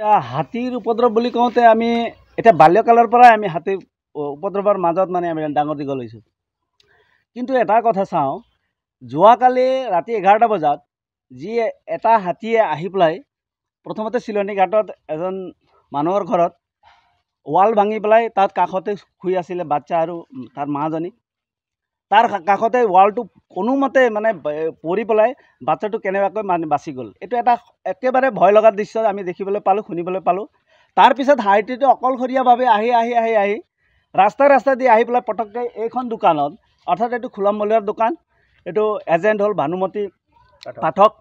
এতিয়া হাতীৰ উপদ্ৰৱ বুলি কওঁতে আমি এতিয়া বাল্যকালৰ পৰাই আমি হাতীৰ উপদ্ৰৱৰ মাজত মানে আমি ডাঙৰ দীঘল হৈছোঁ কিন্তু এটা কথা চাওঁ যোৱাকালি ৰাতি এঘাৰটা বজাত যি এটা হাতীয়ে আহি পেলাই প্ৰথমতে চিলনী ঘাটত এজন মানুহৰ ঘৰত ৱাল ভাঙি পেলাই তাত কাষতে শুই আছিলে বাচ্ছা আৰু তাৰ মাজনী তাৰ কাষতে ৱালটো কোনোমতে মানে পৰি পেলাই বাচ্চাটো কেনেবাকৈ মানে বাচি গ'ল এইটো এটা একেবাৰে ভয় লগা দৃশ্য আমি দেখিবলৈ পালোঁ শুনিবলৈ পালোঁ তাৰপিছত হাইটিটো অকলশৰীয়াভাৱে আহি আহি আহি আহি ৰাস্তাই ৰাস্তাই দি আহি পেলাই পটককৈ এইখন দোকানত অৰ্থাৎ এইটো খোলা মূল্যৰ দোকান এইটো এজেণ্ট হ'ল ভানুমতী পাঠক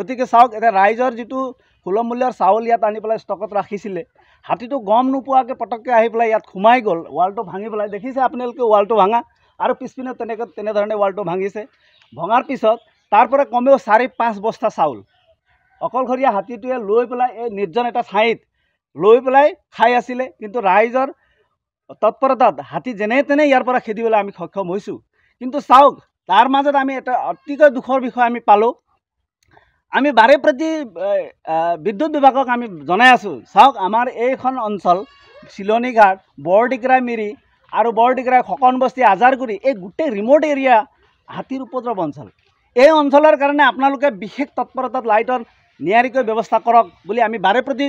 গতিকে চাওক এতিয়া ৰাইজৰ যিটো সুলভ মূল্যৰ চাউল ইয়াত আনি পেলাই ষ্টকত ৰাখিছিলে হাতীটো গম নোপোৱাকৈ পটককৈ আহি পেলাই ইয়াত সোমাই গ'ল ৱালটো ভাঙি পেলাই দেখিছে আপোনালোকে ৱালটো ভাঙা আৰু পিছপিনে তেনেকৈ তেনেধৰণে ৱালটো ভাঙিছে ভঙাৰ পিছত তাৰ পৰা কমেও চাৰি পাঁচ বস্তা চাউল অকলশৰীয়া হাতীটোৱে লৈ পেলাই এই নিৰ্জন এটা ঠাইত লৈ পেলাই খাই আছিলে কিন্তু ৰাইজৰ তৎপৰতাত হাতী যেনে তেনে ইয়াৰ পৰা খেদিবলৈ আমি সক্ষম হৈছোঁ কিন্তু চাওক তাৰ মাজত আমি এটা অতিকৈ দুখৰ বিষয় আমি পালোঁ আমি বাৰে প্ৰতি বিদ্যুৎ বিভাগক আমি জনাই আছোঁ চাওক আমাৰ এইখন অঞ্চল চিলনীঘাট বৰডিগ্ৰামিৰি আৰু বৰটিকৰাই খকন বস্তি আজাৰগুৰি এই গোটেই ৰিম'ট এৰিয়া হাতীৰ উপদ্ৰৱ অঞ্চল এই অঞ্চলৰ কাৰণে আপোনালোকে বিশেষ তৎপৰতাত লাইটৰ নিয়াৰিকৈ ব্যৱস্থা কৰক বুলি আমি বাৰে প্ৰতি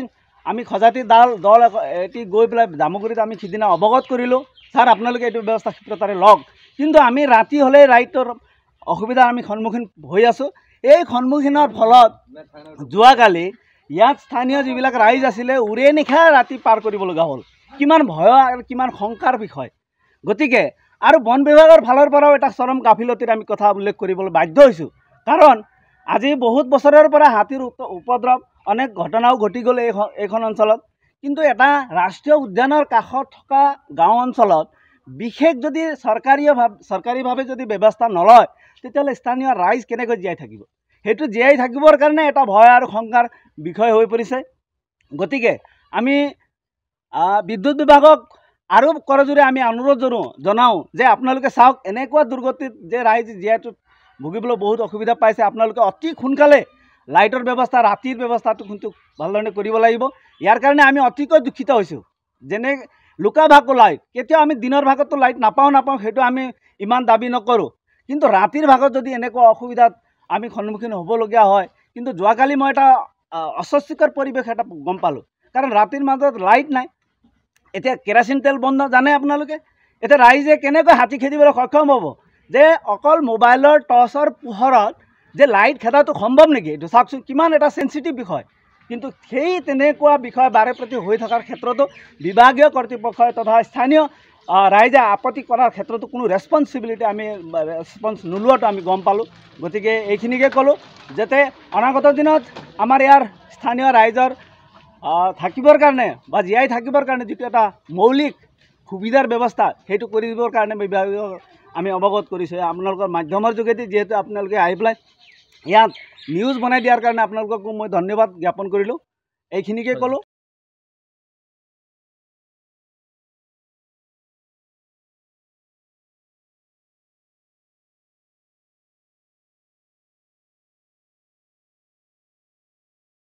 আমি খজাতি দাল দল এটি গৈ পেলাই জামুগুৰিত আমি সিদিনা অৱগত কৰিলোঁ ছাৰ আপোনালোকে এইটো ব্যৱস্থা ক্ষিপ্ৰতাৰে লওক কিন্তু আমি ৰাতি হ'লে লাইটৰ অসুবিধাৰ আমি সন্মুখীন হৈ আছোঁ এই সন্মুখীনৰ ফলত যোৱাকালি ইয়াত স্থানীয় যিবিলাক ৰাইজ আছিলে উৰে নিশা ৰাতি পাৰ কৰিবলগা হ'ল কিমান ভয় আৰু কিমান শংকাৰ বিষয় গতিকে আৰু বন বিভাগৰ ফালৰ পৰাও এটা চৰম গাফিলতিৰ আমি কথা উল্লেখ কৰিবলৈ বাধ্য হৈছোঁ কাৰণ আজি বহুত বছৰৰ পৰা হাতীৰ উপদ্ৰৱ অনেক ঘটনাও ঘটি গ'ল এইখন অঞ্চলত কিন্তু এটা ৰাষ্ট্ৰীয় উদ্যানৰ কাষত থকা গাঁও অঞ্চলত বিশেষ যদি চৰকাৰীয় চৰকাৰীভাৱে যদি ব্যৱস্থা নলয় তেতিয়াহ'লে স্থানীয় ৰাইজ কেনেকৈ জীয়াই থাকিব সেইটো জীয়াই থাকিবৰ কাৰণে এটা ভয় আৰু শংকাৰ বিষয় হৈ পৰিছে গতিকে আমি বিদ্যুৎ বিভাগক আৰু ক'ৰ কৰজোৰে আমি অনুৰোধ জনাওঁ জনাওঁ যে আপোনালোকে চাওক এনেকুৱা দুৰ্গতিত যে ৰাইজ জীয়াইটোত ভুগিবলৈ বহুত অসুবিধা পাইছে আপোনালোকে অতি সোনকালে লাইটৰ ব্যৱস্থা ৰাতিৰ ব্যৱস্থাটো কিন্তু ভাল ধৰণে কৰিব লাগিব ইয়াৰ কাৰণে আমি অতিকৈ দুখিত হৈছোঁ যেনে লুকা ভাকো লাইট কেতিয়াও আমি দিনৰ ভাগতো লাইট নাপাওঁ নাপাওঁ সেইটো আমি ইমান দাবী নকৰোঁ কিন্তু ৰাতিৰ ভাগত যদি এনেকুৱা অসুবিধাত আমি সন্মুখীন হ'বলগীয়া হয় কিন্তু যোৱাকালি মই এটা অস্বস্তিকৰ পৰিৱেশ এটা গম পালোঁ কাৰণ ৰাতিৰ মাজত লাইট নাই এতিয়া কেৰাচিন তেল বন্ধ জানে আপোনালোকে এতিয়া ৰাইজে কেনেকৈ হাতী খেদিবলৈ সক্ষম হ'ব যে অকল মোবাইলৰ টৰ্চৰ পোহৰত যে লাইট খেদাটো সম্ভৱ নেকি এইটো চাওকচোন কিমান এটা চেঞ্চিটিভ বিষয় কিন্তু সেই তেনেকুৱা বিষয় বাৰে প্ৰতি হৈ থকাৰ ক্ষেত্ৰতো বিভাগীয় কৰ্তৃপক্ষই তথা স্থানীয় ৰাইজে আপত্তি কৰাৰ ক্ষেত্ৰতো কোনো ৰেচপনচিবিলিটি আমি ৰেচপন্স নোলোৱাটো আমি গম পালোঁ গতিকে এইখিনিকে ক'লোঁ যাতে অনাগত দিনত আমাৰ ইয়াৰ স্থানীয় ৰাইজৰ থাকিবৰ কাৰণে বা জীয়াই থাকিবৰ কাৰণে যিটো এটা মৌলিক সুবিধাৰ ব্যৱস্থা সেইটো কৰি দিবৰ কাৰণে বিভাগীয় আমি অৱগত কৰিছোঁ আপোনালোকৰ মাধ্যমৰ যোগেদি যিহেতু আপোনালোকে আহি পেলাই ইয়াত নিউজ বনাই দিয়াৰ কাৰণে আপোনালোককো মই ধন্যবাদ জ্ঞাপন কৰিলোঁ এইখিনিকে ক'লোঁ